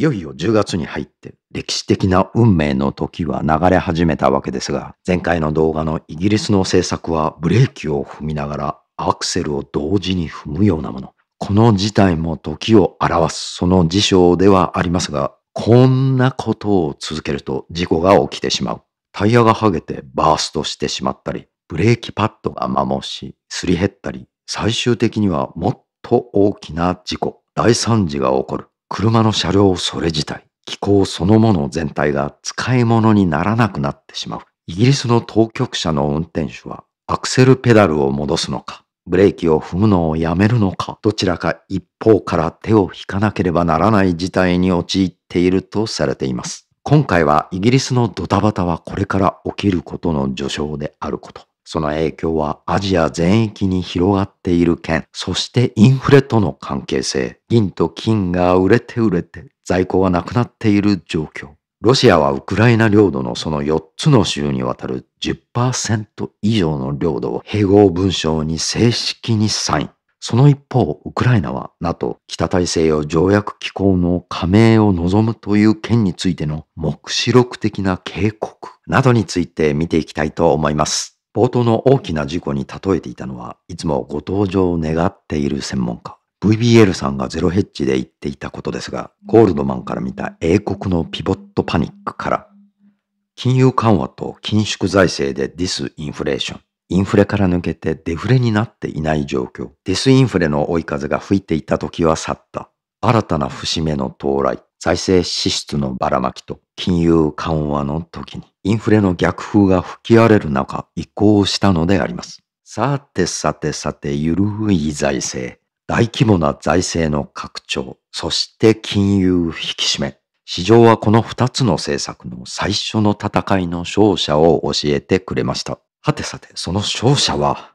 いよいよ10月に入って歴史的な運命の時は流れ始めたわけですが、前回の動画のイギリスの政策はブレーキを踏みながらアクセルを同時に踏むようなもの。この事態も時を表すその事象ではありますが、こんなことを続けると事故が起きてしまう。タイヤが剥げてバーストしてしまったり、ブレーキパッドが摩耗し、すり減ったり、最終的にはもっと大きな事故、大惨事が起こる。車の車両それ自体、気候そのもの全体が使い物にならなくなってしまう。イギリスの当局者の運転手は、アクセルペダルを戻すのか、ブレーキを踏むのをやめるのか、どちらか一方から手を引かなければならない事態に陥っているとされています。今回はイギリスのドタバタはこれから起きることの序章であること。その影響はアジア全域に広がっている件、そしてインフレとの関係性、銀と金が売れて売れて在庫がなくなっている状況。ロシアはウクライナ領土のその4つの州にわたる10%以上の領土を併合文書に正式にサイン。その一方、ウクライナは NATO 北大西洋条約機構の加盟を望むという件についての目視録的な警告などについて見ていきたいと思います。冒頭の大きな事故に例えていたのは、いつもご登場を願っている専門家、VBL さんがゼロヘッジで言っていたことですが、ゴールドマンから見た英国のピボットパニックから、金融緩和と緊縮財政でディスインフレーション、インフレから抜けてデフレになっていない状況、ディスインフレの追い風が吹いていた時は去った。新たな節目の到来、財政支出のばらまきと金融緩和の時にインフレの逆風が吹き荒れる中移行したのであります。さてさてさてゆるい財政、大規模な財政の拡張、そして金融引き締め。市場はこの2つの政策の最初の戦いの勝者を教えてくれました。はてさて、その勝者は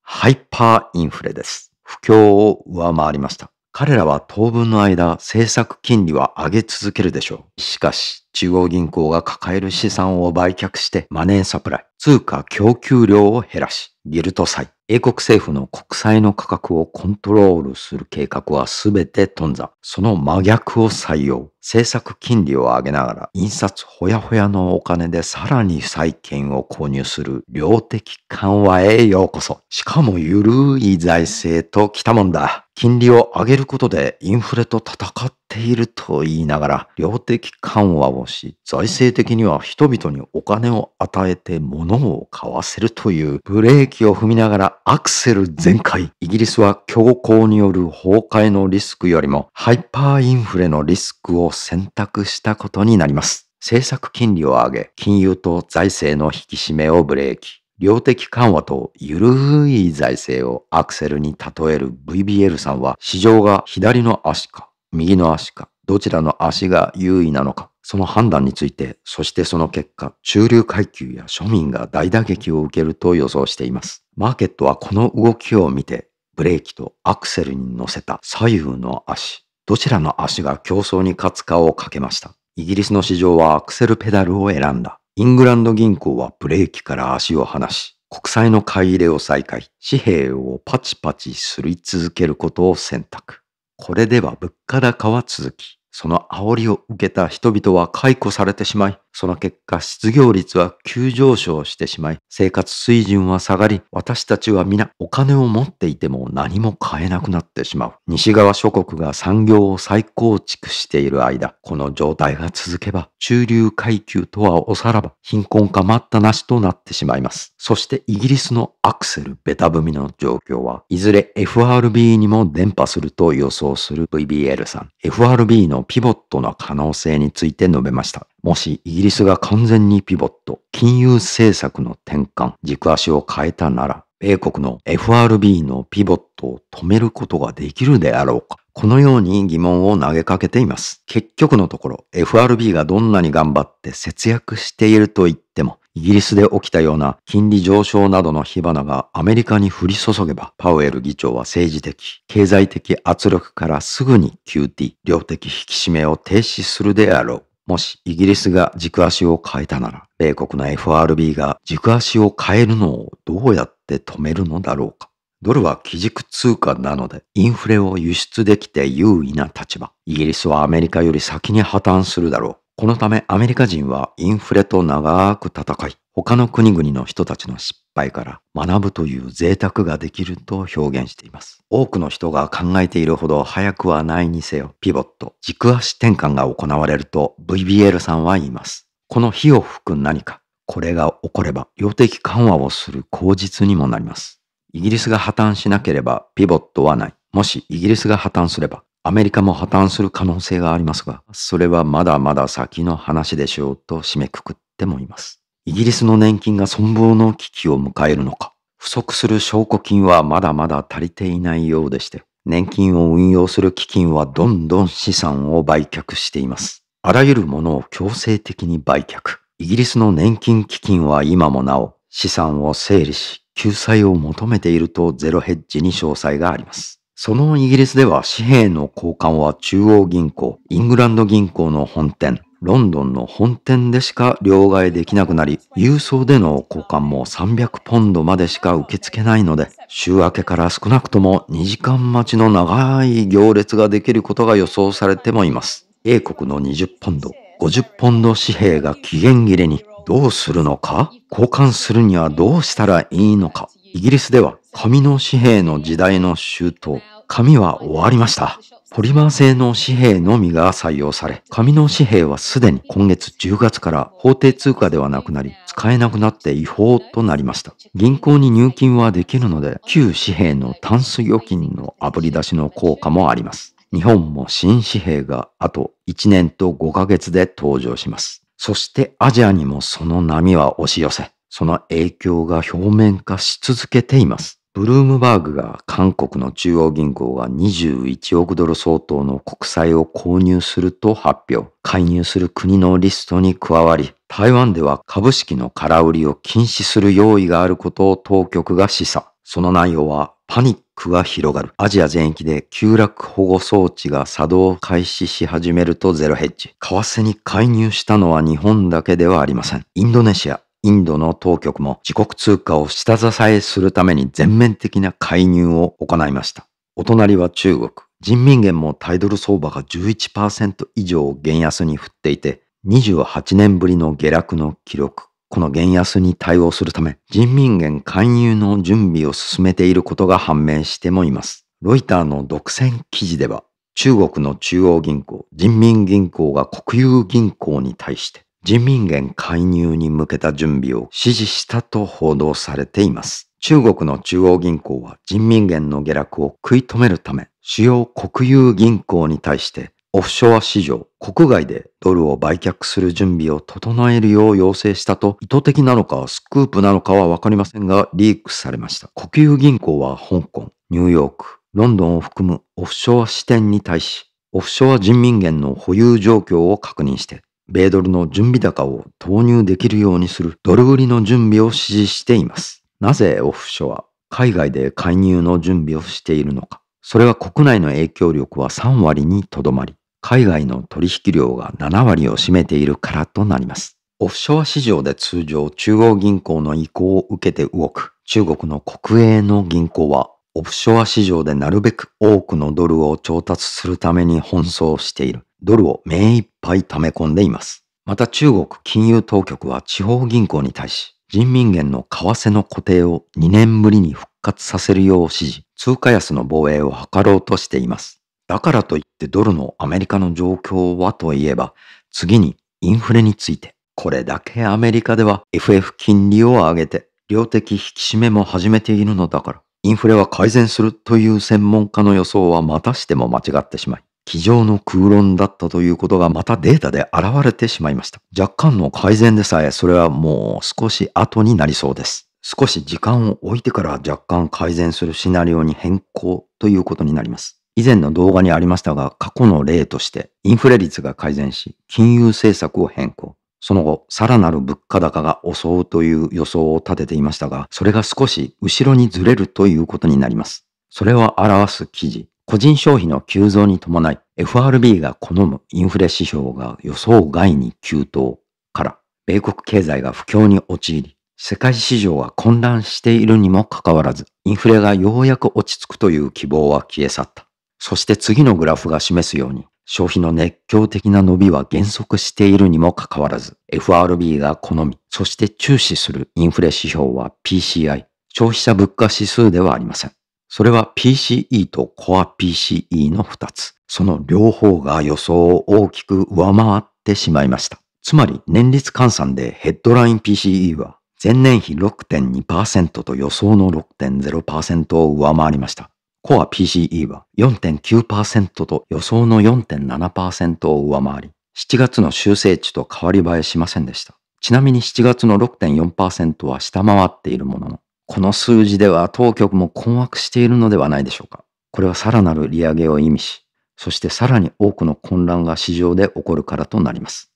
ハイパーインフレです。不況を上回りました。彼らは当分の間政策金利は上げ続けるでしょう。しかし、中央銀行が抱える資産を売却してマネーサプライ、通貨供給量を減らし、ギルト債、英国政府の国債の価格をコントロールする計画はすべて頓挫。その真逆を採用。政策金利を上げながら、印刷ほやほやのお金でさらに債券を購入する量的緩和へようこそ。しかもゆるい財政と来たもんだ。金利を上げることでインフレと戦っていると言いながら、量的緩和をし、財政的には人々にお金を与えて物を買わせるというブレーキを踏みながらアクセル全開。イギリスは強行による崩壊のリスクよりもハイパーインフレのリスクを選択したことになります。政策金利を上げ、金融と財政の引き締めをブレーキ。量的緩和とゆるい財政をアクセルに例える VBL さんは市場が左の足か右の足か、どちらの足が優位なのか、その判断について、そしてその結果、中流階級や庶民が大打撃を受けると予想しています。マーケットはこの動きを見て、ブレーキとアクセルに乗せた左右の足、どちらの足が競争に勝つかをかけました。イギリスの市場はアクセルペダルを選んだ。イングランド銀行はブレーキから足を離し、国債の買い入れを再開、紙幣をパチパチすり続けることを選択。これでは物価高は続き、その煽りを受けた人々は解雇されてしまい、その結果、失業率は急上昇してしまい、生活水準は下がり、私たちは皆お金を持っていても何も買えなくなってしまう。西側諸国が産業を再構築している間、この状態が続けば、中流階級とはおさらば、貧困化待ったなしとなってしまいます。そしてイギリスのアクセルベタ踏みの状況は、いずれ FRB にも伝播すると予想する VBL さん。FRB のピボットの可能性について述べました。もしイギリスが完全にピボット、金融政策の転換、軸足を変えたなら、米国の FRB のピボットを止めることができるであろうか。このように疑問を投げかけています。結局のところ、FRB がどんなに頑張って節約していると言っても、イギリスで起きたような金利上昇などの火花がアメリカに降り注げば、パウエル議長は政治的、経済的圧力からすぐに QT、量的引き締めを停止するであろう。もしイギリスが軸足を変えたなら、米国の FRB が軸足を変えるのをどうやって止めるのだろうか。ドルは基軸通貨なので、インフレを輸出できて優位な立場。イギリスはアメリカより先に破綻するだろう。このためアメリカ人はインフレと長く戦い、他の国々の人たちの失敗から学ぶという贅沢ができると表現しています。多くの人が考えているほど早くはないにせよ、ピボット、軸足転換が行われると VBL さんは言います。この火を吹く何か、これが起これば、量的緩和をする口実にもなります。イギリスが破綻しなければピボットはない。もしイギリスが破綻すれば、アメリカも破綻する可能性がありますが、それはまだまだ先の話でしょうと締めくくってもいます。イギリスの年金が存亡の危機を迎えるのか。不足する証拠金はまだまだ足りていないようでして、年金を運用する基金はどんどん資産を売却しています。あらゆるものを強制的に売却。イギリスの年金基金は今もなお資産を整理し救済を求めているとゼロヘッジに詳細があります。そのイギリスでは紙幣の交換は中央銀行、イングランド銀行の本店、ロンドンの本店でしか両替できなくなり、郵送での交換も300ポンドまでしか受け付けないので、週明けから少なくとも2時間待ちの長い行列ができることが予想されてもいます。英国の20ポンド、50ポンド紙幣が期限切れに、どうするのか交換するにはどうしたらいいのかイギリスでは紙の紙幣の時代の周到。紙は終わりました。ポリマー製の紙幣のみが採用され、紙の紙幣はすでに今月10月から法定通貨ではなくなり、使えなくなって違法となりました。銀行に入金はできるので、旧紙幣のタンス預金の炙り出しの効果もあります。日本も新紙幣があと1年と5ヶ月で登場します。そしてアジアにもその波は押し寄せ、その影響が表面化し続けています。ブルームバーグが韓国の中央銀行が21億ドル相当の国債を購入すると発表。介入する国のリストに加わり、台湾では株式の空売りを禁止する用意があることを当局が示唆。その内容はパニックが広がる。アジア全域で急落保護装置が作動開始し始めるとゼロヘッジ。為替に介入したのは日本だけではありません。インドネシア、インドの当局も自国通貨を下支えするために全面的な介入を行いました。お隣は中国。人民元もタイドル相場が11%以上減安に振っていて、28年ぶりの下落の記録。この減安に対応するため、人民元勧誘の準備を進めていることが判明してもいます。ロイターの独占記事では、中国の中央銀行、人民銀行が国有銀行に対して、人民元介入に向けた準備を指示したと報道されています。中国の中央銀行は人民元の下落を食い止めるため、主要国有銀行に対してオフショア市場、国外でドルを売却する準備を整えるよう要請したと、意図的なのかスクープなのかはわかりませんが、リークされました。国有銀行は香港、ニューヨーク、ロンドンを含むオフショア支店に対し、オフショア人民元の保有状況を確認して、米ドルの準備高を投入できるようにするドル売りの準備を指示しています。なぜオフショア、海外で介入の準備をしているのか。それは国内の影響力は3割にとどまり、海外の取引量が7割を占めているからとなります。オフショア市場で通常中央銀行の意向を受けて動く中国の国営の銀行はオフショア市場でなるべく多くのドルを調達するために奔走している。ドルを目いっぱい溜め込んでいます。また中国金融当局は地方銀行に対し、人民元の為替の固定を2年ぶりに復活させるよう指示、通貨安の防衛を図ろうとしています。だからといってドルのアメリカの状況はといえば、次にインフレについて、これだけアメリカでは FF 金利を上げて、量的引き締めも始めているのだから、インフレは改善するという専門家の予想はまたしても間違ってしまい、机上の空論だったということがまたデータで現れてしまいました。若干の改善でさえ、それはもう少し後になりそうです。少し時間を置いてから若干改善するシナリオに変更ということになります。以前の動画にありましたが、過去の例として、インフレ率が改善し、金融政策を変更。その後、さらなる物価高が襲うという予想を立てていましたが、それが少し後ろにずれるということになります。それは表す記事、個人消費の急増に伴い、FRB が好むインフレ指標が予想外に急騰から、米国経済が不況に陥り、世界市場は混乱しているにもかかわらず、インフレがようやく落ち着くという希望は消え去った。そして次のグラフが示すように、消費の熱狂的な伸びは減速しているにもかかわらず、FRB が好み、そして注視するインフレ指標は PCI、消費者物価指数ではありません。それは PCE と Core PCE の2つ。その両方が予想を大きく上回ってしまいました。つまり年率換算でヘッドライン PCE は前年比6.2%と予想の6.0%を上回りました。コア PCE は4.9%と予想の4.7%を上回り、7月の修正値と変わり映えしませんでした。ちなみに7月の6.4%は下回っているものの、この数字では当局も困惑しているのではないでしょうか。これはさらなる利上げを意味し、そしてさらに多くの混乱が市場で起こるからとなります。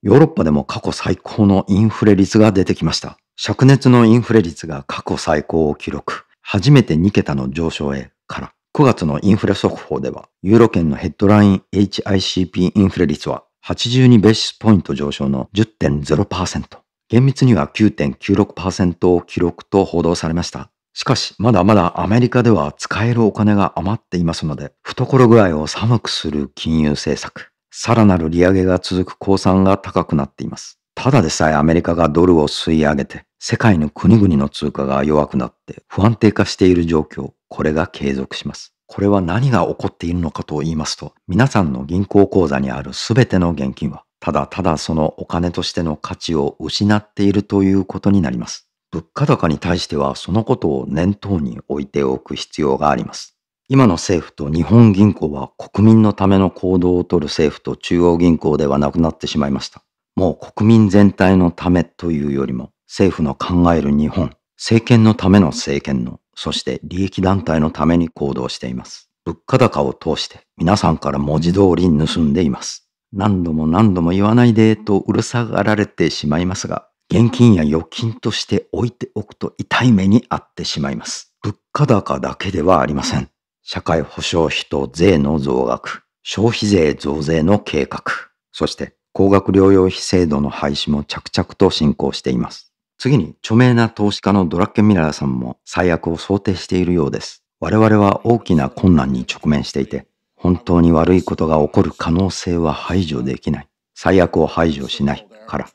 ヨーロッパでも過去最高のインフレ率が出てきました。灼熱のインフレ率が過去最高を記録。初めて2桁の上昇へから。9月のインフレ速報では、ユーロ圏のヘッドライン HICP インフレ率は82ベーシスポイント上昇の10.0%。厳密には9.96%を記録と報道されました。しかし、まだまだアメリカでは使えるお金が余っていますので、懐具合を寒くする金融政策、さらなる利上げが続く降参が高くなっています。ただでさえアメリカがドルを吸い上げて、世界の国々の通貨が弱くなって不安定化している状況、これが継続します。これは何が起こっているのかと言いますと、皆さんの銀行口座にあるすべての現金は、ただただそのお金としての価値を失っているということになります。物価高に対してはそのことを念頭に置いておく必要があります。今の政府と日本銀行は国民のための行動をとる政府と中央銀行ではなくなってしまいました。もう国民全体のためというよりも政府の考える日本、政権のための政権の、そして利益団体のために行動しています。物価高を通して皆さんから文字通り盗んでいます。何度も何度も言わないでとうるさがられてしまいますが、現金や預金として置いておくと痛い目に遭ってしまいます。物価高だけではありません。社会保障費と税の増額、消費税増税の計画、そして高額療養費制度の廃止も着々と進行しています。次に著名な投資家のドラッケミラーさんも最悪を想定しているようです。我々は大きな困難に直面していて、本当に悪いことが起こる可能性は排除できない。最悪を排除しないから。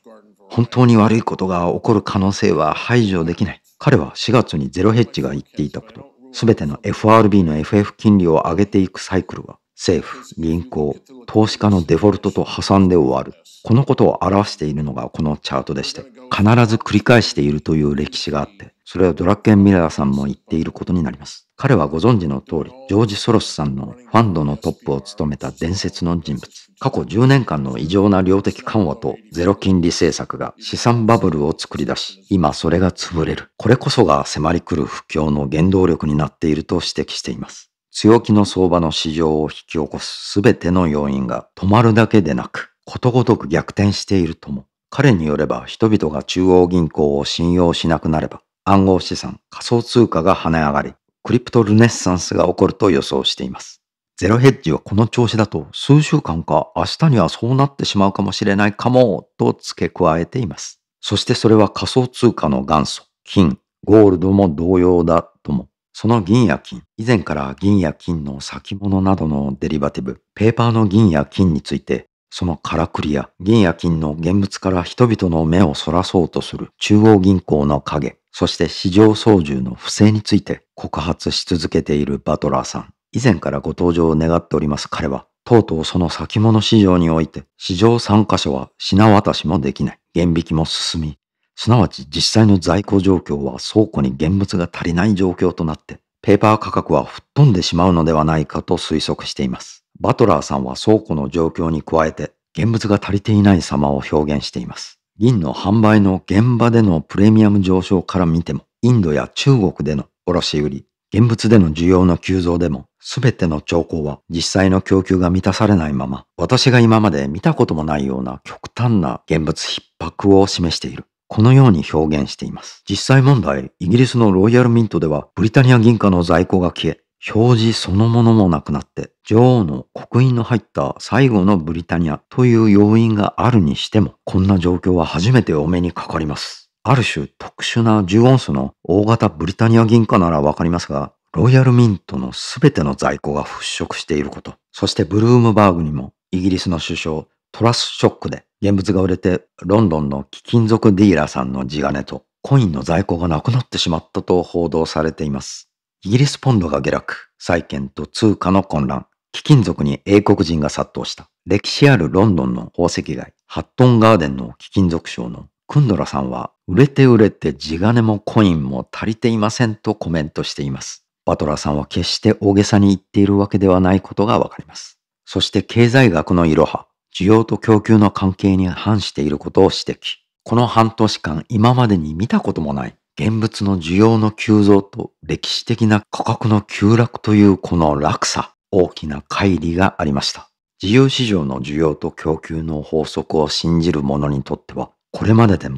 本当に悪いことが起こる可能性は排除できない。彼は4月にゼロヘッジが言っていたこと。すべての FRB の FF 金利を上げていくサイクルは、政府、銀行、投資家のデフォルトと挟んで終わる。このことを表しているのがこのチャートでして、必ず繰り返しているという歴史があって、それはドラッケン・ミラーさんも言っていることになります。彼はご存知の通り、ジョージ・ソロスさんのファンドのトップを務めた伝説の人物。過去10年間の異常な量的緩和とゼロ金利政策が資産バブルを作り出し、今それが潰れる。これこそが迫り来る不況の原動力になっていると指摘しています。強気の相場の市場を引き起こすすべての要因が止まるだけでなく、ことごとく逆転しているとも。彼によれば人々が中央銀行を信用しなくなれば、暗号資産、仮想通貨が跳ね上がり、クリプトルネッサンスが起こると予想しています。ゼロヘッジはこの調子だと数週間か明日にはそうなってしまうかもしれないかもと付け加えています。そしてそれは仮想通貨の元祖、金、ゴールドも同様だとも。その銀や金、以前から銀や金の先物などのデリバティブ、ペーパーの銀や金について、そのからくりや銀や金の現物から人々の目をそらそうとする中央銀行の影、そして市場操縦の不正について告発し続けているバトラーさん。以前からご登場を願っております彼は、とうとうその先物市場において、市場参加者は品渡しもできない。減引きも進み、すなわち実際の在庫状況は倉庫に現物が足りない状況となって、ペーパー価格は吹っ飛んでしまうのではないかと推測しています。バトラーさんは倉庫の状況に加えて、現物が足りていない様を表現しています。銀の販売の現場でのプレミアム上昇から見ても、インドや中国での卸売り、現物での需要の急増でも、すべての兆候は実際の供給が満たされないまま、私が今まで見たこともないような極端な現物逼迫を示している。このように表現しています。実際問題、イギリスのロイヤルミントでは、ブリタニア銀貨の在庫が消え、表示そのものもなくなって、女王の刻印の入った最後のブリタニアという要因があるにしても、こんな状況は初めてお目にかかります。ある種特殊な10音ンスの大型ブリタニア銀貨ならわかりますが、ロイヤルミントの全ての在庫が払拭していること。そしてブルームバーグにも、イギリスの首相、トラスショックで現物が売れてロンドンの貴金属ディーラーさんの地金とコインの在庫がなくなってしまったと報道されています。イギリスポンドが下落、債券と通貨の混乱、貴金属に英国人が殺到した。歴史あるロンドンの宝石街、ハットンガーデンの貴金属商のクンドラさんは、売れて売れて地金もコインも足りていませんとコメントしています。バトラーさんは決して大げさに言っているわけではないことがわかります。そして経済学のいろは、需要と供給の関係に反していることを指摘。この半年間今までに見たこともない現物の需要の急増と歴史的な価格の急落というこの落差、大きな乖離がありました。自由市場の需要と供給の法則を信じる者にとっては、これまでで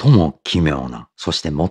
最も奇妙な、そして最も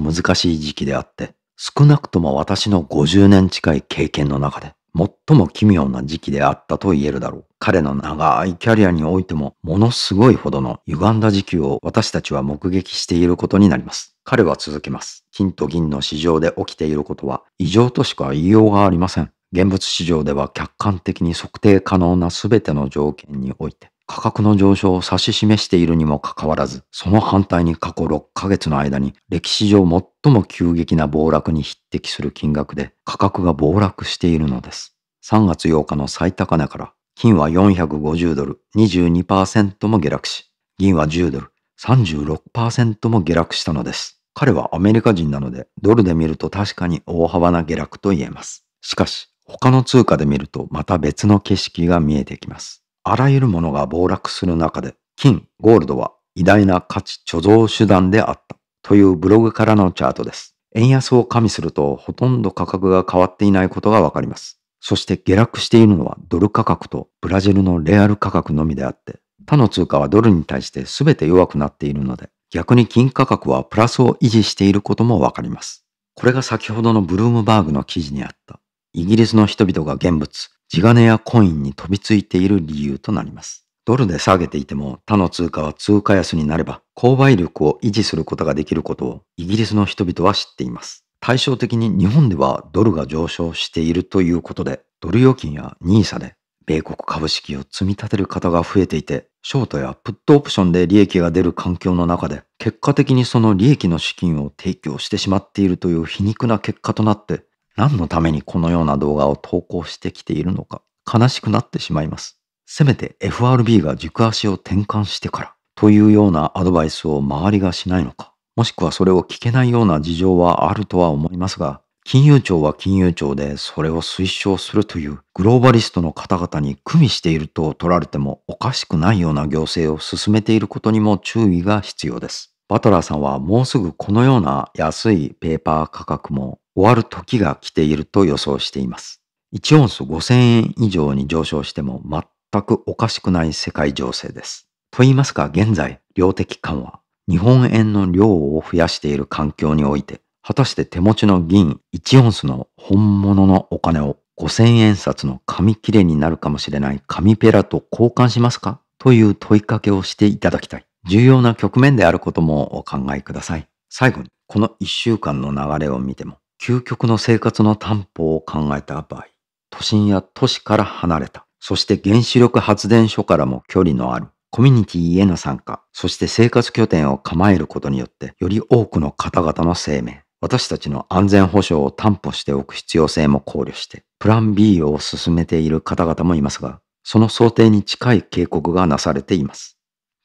難しい時期であって、少なくとも私の50年近い経験の中で、最も奇妙な時期であったと言えるだろう。彼の長いキャリアにおいても、ものすごいほどの歪んだ時期を私たちは目撃していることになります。彼は続けます。金と銀の市場で起きていることは、異常としか言いようがありません。現物市場では客観的に測定可能な全ての条件において、価格の上昇を指し示しているにもかかわらず、その反対に過去6ヶ月の間に歴史上最も急激な暴落に匹敵する金額で価格が暴落しているのです。3月8日の最高値から金は450ドル22%も下落し、銀は10ドル36%も下落したのです。彼はアメリカ人なので、ドルで見ると確かに大幅な下落と言えます。しかし、他の通貨で見るとまた別の景色が見えてきます。あらゆるものが暴落する中で、金、ゴールドは偉大な価値貯蔵手段であったというブログからのチャートです。円安を加味するとほとんど価格が変わっていないことがわかります。そして下落しているのはドル価格とブラジルのレアル価格のみであって、他の通貨はドルに対して全て弱くなっているので、逆に金価格はプラスを維持していることもわかります。これが先ほどのブルームバーグの記事にあった。イギリスの人々が現物、地金やコインに飛びついている理由となります。ドルで下げていても他の通貨は通貨安になれば購買力を維持することができることをイギリスの人々は知っています。対照的に日本ではドルが上昇しているということでドル預金や NISA で米国株式を積み立てる方が増えていて、ショートやプットオプションで利益が出る環境の中で、結果的にその利益の資金を提供してしまっているという皮肉な結果となって、何のためにこのような動画を投稿してきているのか悲しくなってしまいます。せめて FRB が軸足を転換してからというようなアドバイスを周りがしないのか、もしくはそれを聞けないような事情はあるとは思いますが、金融庁は金融庁でそれを推奨するというグローバリストの方々に組みしていると取られてもおかしくないような行政を進めていることにも注意が必要です。バトラーさんはもうすぐこのような安いペーパー価格も終わる時が来ていると予想しています。1オンス5000円以上に上昇しても全くおかしくない世界情勢です。と言いますか、現在、量的緩和、日本円の量を増やしている環境において、果たして手持ちの銀1オンスの本物のお金を5000円札の紙切れになるかもしれない紙ペラと交換しますかという問いかけをしていただきたい。重要な局面であることもお考えください。最後に、この1週間の流れを見ても、究極の生活の担保を考えた場合、都心や都市から離れた、そして原子力発電所からも距離のある、コミュニティへの参加、そして生活拠点を構えることによって、より多くの方々の生命、私たちの安全保障を担保しておく必要性も考慮して、プラン B を進めている方々もいますが、その想定に近い警告がなされています。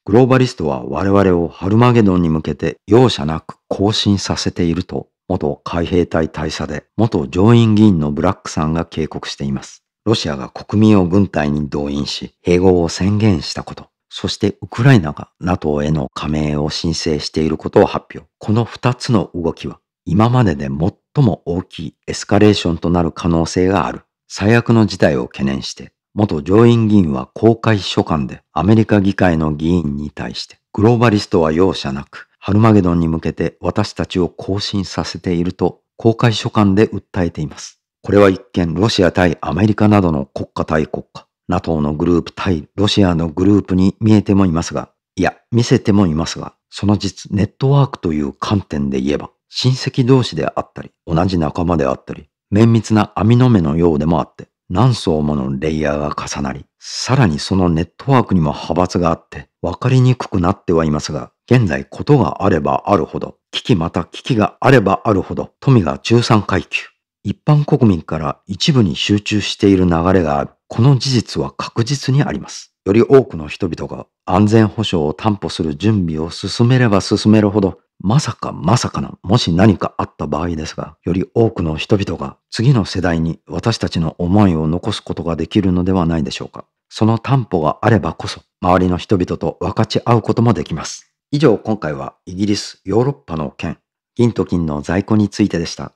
グローバリストは我々をハルマゲドンに向けて容赦なく更新させていると元海兵隊大佐で、元上院議員のブラックさんが警告しています。ロシアが国民を軍隊に動員し、併合を宣言したこと。そしてウクライナが NATO への加盟を申請していることを発表。この二つの動きは今までで最も大きいエスカレーションとなる可能性がある。最悪の事態を懸念して、元上院議員は公開書簡でアメリカ議会の議員に対して、グローバリストは容赦なく、ハルマゲドンに向けて私たちを更新させていると公開書簡で訴えています。これは一見ロシア対アメリカなどの国家対国家、NATO のグループ対ロシアのグループに見えてもいますが、いや、見せてもいますが、その実、ネットワークという観点で言えば、親戚同士であったり、同じ仲間であったり、綿密な網の目のようでもあって、何層ものレイヤーが重なり、さらにそのネットワークにも派閥があって、分かりにくくなってはいますが、現在ことがあればあるほど、危機また危機があればあるほど、富が中産階級、一般国民から一部に集中している流れがある。この事実は確実にあります。より多くの人々が安全保障を担保する準備を進めれば進めるほど、まさかまさかの、もし何かあった場合ですが、より多くの人々が次の世代に私たちの思いを残すことができるのではないでしょうか。その担保があればこそ、周りの人々と分かち合うこともできます。以上、今回はイギリス、ヨーロッパの件、銀と金の在庫についてでした。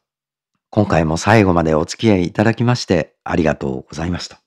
今回も最後までお付き合いいただきましてありがとうございました。